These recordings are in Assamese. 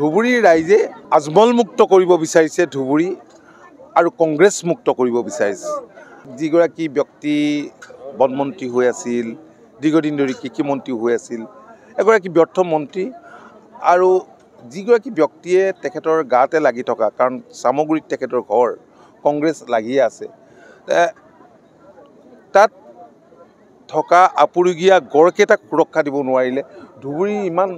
ধুবুৰী ৰাইজে আজমল মুক্ত কৰিব বিচাৰিছে ধুবুৰী আৰু কংগ্ৰেছ মুক্ত কৰিব বিচাৰিছে যিগৰাকী ব্যক্তি বনমন্ত্ৰী হৈ আছিল দীৰ্ঘদিন ধৰি কৃষিমন্ত্ৰী হৈ আছিল এগৰাকী ব্যৰ্থ মন্ত্ৰী আৰু যিগৰাকী ব্যক্তিয়ে তেখেতৰ গাতে লাগি থকা কাৰণ চামগুৰিত তেখেতৰ ঘৰ কংগ্ৰেছ লাগিয়ে আছে তাত থকা আপুৰুগীয়া গড়কেইটাক সুৰক্ষা দিব নোৱাৰিলে ধুবুৰী ইমান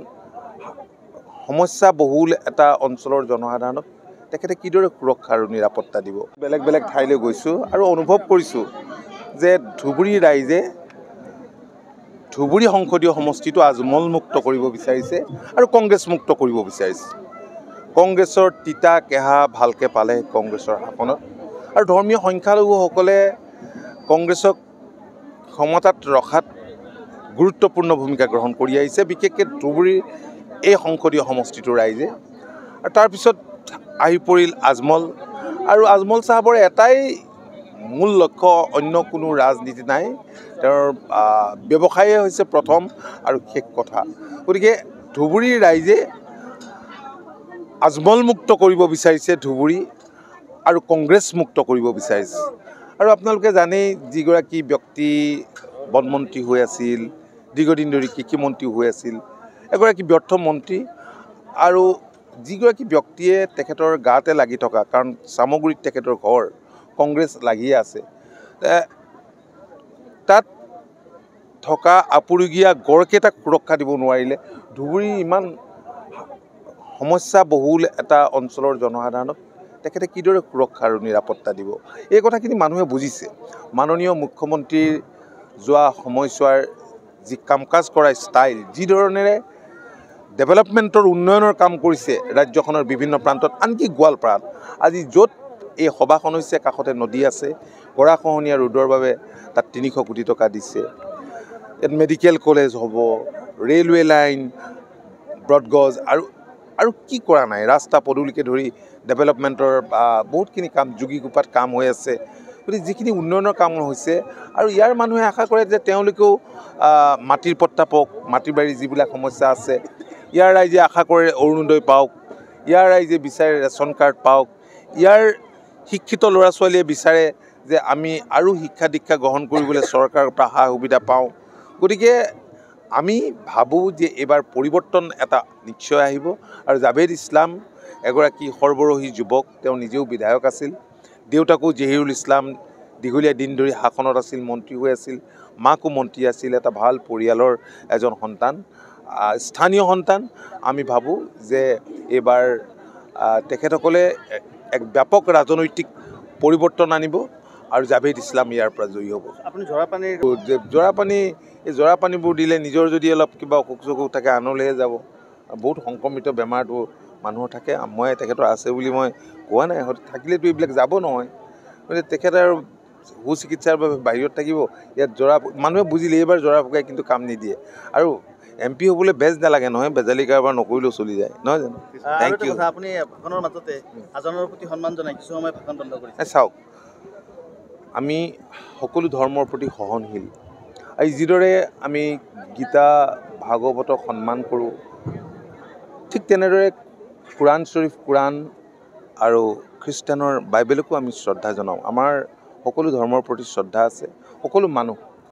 সমস্যা বহুল এটা অঞ্চলৰ জনসাধাৰণক তেখেতে কিদৰে সুৰক্ষা আৰু নিৰাপত্তা দিব বেলেগ বেলেগ ঠাইলৈ গৈছোঁ আৰু অনুভৱ কৰিছোঁ যে ধুবুৰী ৰাইজে ধুবুৰী সংসদীয় সমষ্টিটো আজমলমুক্ত কৰিব বিচাৰিছে আৰু কংগ্ৰেছ মুক্ত কৰিব বিচাৰিছে কংগ্ৰেছৰ তিতা কেহা ভালকৈ পালে কংগ্ৰেছৰ শাসনত আৰু ধৰ্মীয় সংখ্যালঘুসকলে কংগ্ৰেছক ক্ষমতাত ৰখাত গুৰুত্বপূৰ্ণ ভূমিকা গ্ৰহণ কৰি আহিছে বিশেষকৈ ধুবুৰীৰ এই সংসদীয় সমষ্টিটোৰ ৰাইজে আৰু তাৰপিছত আহি পৰিল আজমল আৰু আজমল চাহাবৰ এটাই মূল লক্ষ্য অন্য কোনো ৰাজনীতি নাই তেওঁৰ ব্যৱসায়ে হৈছে প্ৰথম আৰু শেষ কথা গতিকে ধুবুৰীৰ ৰাইজে আজমল মুক্ত কৰিব বিচাৰিছে ধুবুৰী আৰু কংগ্ৰেছ মুক্ত কৰিব বিচাৰিছে আৰু আপোনালোকে জানেই যিগৰাকী ব্যক্তি বনমন্ত্ৰী হৈ আছিল দীৰ্ঘদিন ধৰি কৃষিমন্ত্ৰী হৈ আছিল এগৰাকী ব্যৰ্থ মন্ত্ৰী আৰু যিগৰাকী ব্যক্তিয়ে তেখেতৰ গাতে লাগি থকা কাৰণ চামগুৰিত তেখেতৰ ঘৰ কংগ্ৰেছ লাগিয়ে আছে তাত থকা আপুৰুগীয়া গড়কেইটাক সুৰক্ষা দিব নোৱাৰিলে ধুবুৰী ইমান সমস্যা বহুল এটা অঞ্চলৰ জনসাধাৰণক তেখেতে কিদৰে সুৰক্ষা আৰু নিৰাপত্তা দিব এই কথাখিনি মানুহে বুজিছে মাননীয় মুখ্যমন্ত্ৰীৰ যোৱা সময়ছোৱাৰ যি কাম কাজ কৰা ষ্টাইল যিধৰণেৰে ডেভেলপমেণ্টৰ উন্নয়নৰ কাম কৰিছে ৰাজ্যখনৰ বিভিন্ন প্ৰান্তত আনকি গোৱালপাৰাত আজি য'ত এই সভাখন হৈছে কাষতে নদী আছে গৰাখহনীয়া ৰোডৰ বাবে তাত তিনিশ কোটি টকা দিছে ইয়াত মেডিকেল কলেজ হ'ব ৰেলৱে লাইন ব্ৰডগজ আৰু আৰু কি কৰা নাই ৰাস্তা পদূলিকে ধৰি ডেভেলপমেণ্টৰ বা বহুতখিনি কাম যোগী গোপাত কাম হৈ আছে গতিকে যিখিনি উন্নয়নৰ কাম হৈছে আৰু ইয়াৰ মানুহে আশা কৰে যে তেওঁলোকেও মাটিৰ প্ৰত্যাপক মাটি বাৰীৰ যিবিলাক সমস্যা আছে ইয়াৰ ৰাইজে আশা কৰে অৰুণোদয় পাওক ইয়াৰ ৰাইজে বিচাৰে ৰেচন কাৰ্ড পাওক ইয়াৰ শিক্ষিত ল'ৰা ছোৱালীয়ে বিচাৰে যে আমি আৰু শিক্ষা দীক্ষা গ্ৰহণ কৰিবলৈ চৰকাৰৰ পৰা সা সুবিধা পাওঁ গতিকে আমি ভাবোঁ যে এইবাৰ পৰিৱৰ্তন এটা নিশ্চয় আহিব আৰু জাভেদ ইছলাম এগৰাকী সৰ্বৰোহী যুৱক তেওঁ নিজেও বিধায়ক আছিল দেউতাকো জেহিৰুল ইছলাম দীঘলীয়া দিন ধৰি শাসনত আছিল মন্ত্ৰী হৈ আছিল মাকো মন্ত্ৰী আছিল এটা ভাল পৰিয়ালৰ এজন সন্তান স্থানীয় সন্তান আমি ভাবোঁ যে এইবাৰ তেখেতসকলে এক ব্যাপক ৰাজনৈতিক পৰিৱৰ্তন আনিব আৰু জাভেদ ইছলাম ইয়াৰ পৰা জয়ী হ'ব আপুনি জৰাপানীৰ জৰাপানী এই জৰাপানীবোৰ দিলে নিজৰ যদি অলপ কিবা অসুখ চসুখ থাকে আনলৈহে যাব বহুত সংক্ৰমিত বেমাৰটো মানুহৰ থাকে মই তেখেতৰ আছে বুলি মই কোৱা নাই থাকিলেতো এইবিলাক যাব নহয় গতিকে তেখেত আৰু সু চিকিৎসাৰ বাবে বাহিৰত থাকিব ইয়াত জৰা মানুহে বুজিলে এইবাৰ জৰা ফুকাই কিন্তু কাম নিদিয়ে আৰু এম পি হ'বলৈ বেজ নালাগে নহয় বেজালি কাৰোবাৰ নকৰিলেও চলি যায় নহয় জানো থেংক ইউ আপুনি ভাষণৰ চাওক আমি সকলো ধৰ্মৰ প্ৰতি সহনশীল আৰু যিদৰে আমি গীতা ভাগৱতক সন্মান কৰোঁ ঠিক তেনেদৰে কোৰাণ শ্বৰীফ কোৰাণ আৰু খ্ৰীষ্টানৰ বাইবেলকো আমি শ্ৰদ্ধা জনাওঁ আমাৰ সকলো ধৰ্মৰ প্ৰতি শ্ৰদ্ধা আছে সকলো মানুহ